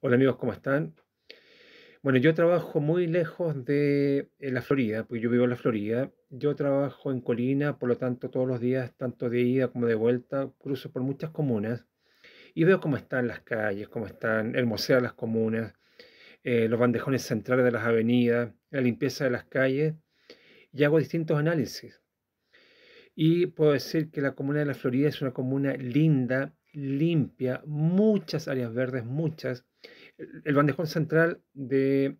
Hola amigos, ¿cómo están? Bueno, yo trabajo muy lejos de eh, la Florida, porque yo vivo en la Florida. Yo trabajo en Colina, por lo tanto todos los días, tanto de ida como de vuelta, cruzo por muchas comunas y veo cómo están las calles, cómo están el de las comunas, eh, los bandejones centrales de las avenidas, la limpieza de las calles y hago distintos análisis. Y puedo decir que la comuna de la Florida es una comuna linda, limpia, muchas áreas verdes, muchas. El, bandejón central de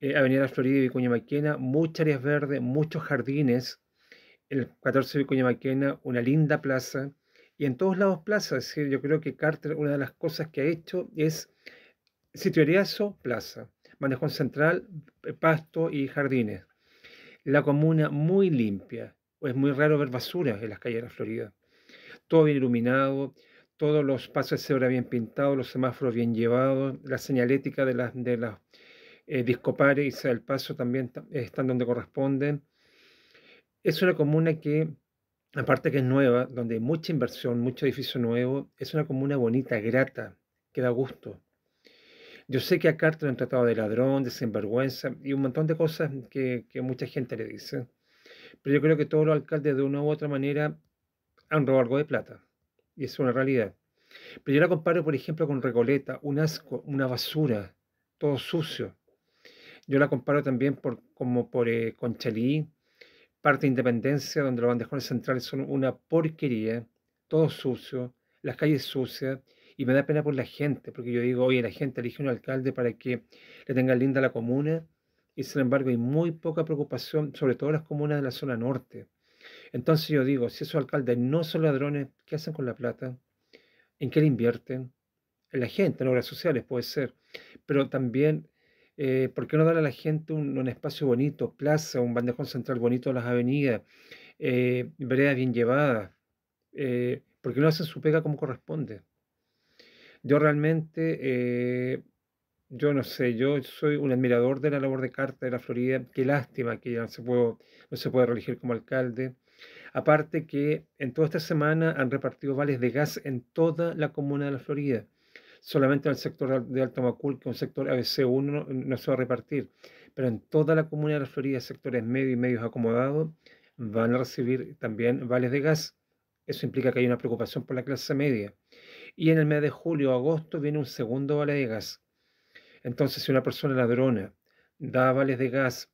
eh, Avenida Florida y Vicuña Maquena, muchas áreas verdes, muchos jardines. El 14 de Vicuña Maquena, una linda plaza. Y en todos lados plazas. yo creo que Carter, una de las cosas que ha hecho es sitio eso plaza. Bandejón central, eh, pasto y jardines. La comuna muy limpia. Es muy raro ver basura en las calles de la Florida. Todo bien iluminado, todos los pasos de cebra bien pintados, los semáforos bien llevados, la señalética de las de las eh, discopares y el paso también están donde corresponden. Es una comuna que, aparte que es nueva, donde hay mucha inversión, mucho edificio nuevo, es una comuna bonita, grata, que da gusto. Yo sé que a Carter han tratado de ladrón, de sinvergüenza y un montón de cosas que, que mucha gente le dice. Pero yo creo que todos los alcaldes de una u otra manera han robado algo de plata y es una realidad. Pero yo la comparo, por ejemplo, con Recoleta, un asco, una basura, todo sucio. Yo la comparo también por, como por eh, parte de Independencia, donde los bandejones centrales son una porquería, todo sucio, las calles sucias, y me da pena por la gente, porque yo digo, oye, la gente elige un alcalde para que le tenga linda la comuna, y sin embargo hay muy poca preocupación, sobre todo las comunas de la zona norte. Entonces yo digo, si esos alcaldes no son ladrones, ¿qué hacen con la plata? ¿En qué le invierten? En la gente, en obras sociales puede ser. Pero también, eh, ¿por qué no dar a la gente un, espacio bonito, plaza, un bandejón central bonito en las avenidas, eh, veredas bien llevadas? Eh, ¿Por qué no hacen su pega como corresponde? Yo realmente yo no sé, yo soy un admirador de la labor de Carta de la Florida. Qué lástima que ya no se, puede, no se puede reelegir como alcalde. Aparte que en toda esta semana han repartido vales de gas en toda la comuna de la Florida. Solamente en el sector de Alto Macul, que es un sector ABC1, no, no se va a repartir. Pero en toda la comuna de la Florida, sectores medio y medios acomodados, van a recibir también vales de gas. Eso implica que hay una preocupación por la clase media. Y en el mes de julio o agosto viene un segundo vale de gas. Entonces, si una persona ladrona da vales de gas,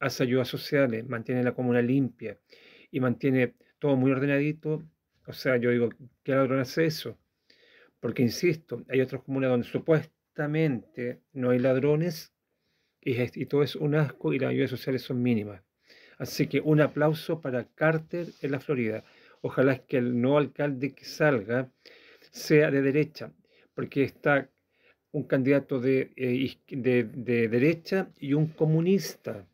hace ayudas sociales, mantiene la comuna limpia y mantiene todo muy ordenadito. O sea, yo digo, ¿qué ladrón hace eso? Porque, insisto, hay otros comunas donde supuestamente no hay ladrones y, y todo es un asco y las ayudas sociales son mínimas. Así que un aplauso para Carter en la Florida. Ojalá es que el nuevo alcalde que salga sea de derecha, porque está un candidato de, eh, de derecha y un comunista.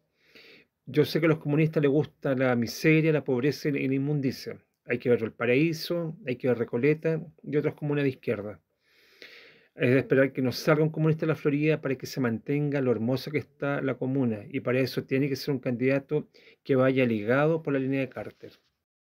Yo sé que a los comunistas les gusta la miseria, la pobreza y la inmundicia. Hay que ver el paraíso, hay que ver Recoleta y otras comunas de izquierda. Es de esperar que nos salga un comunista de la Florida para que se mantenga lo hermosa que está la comuna. Y para eso tiene que ser un candidato que vaya ligado por la línea de Carter.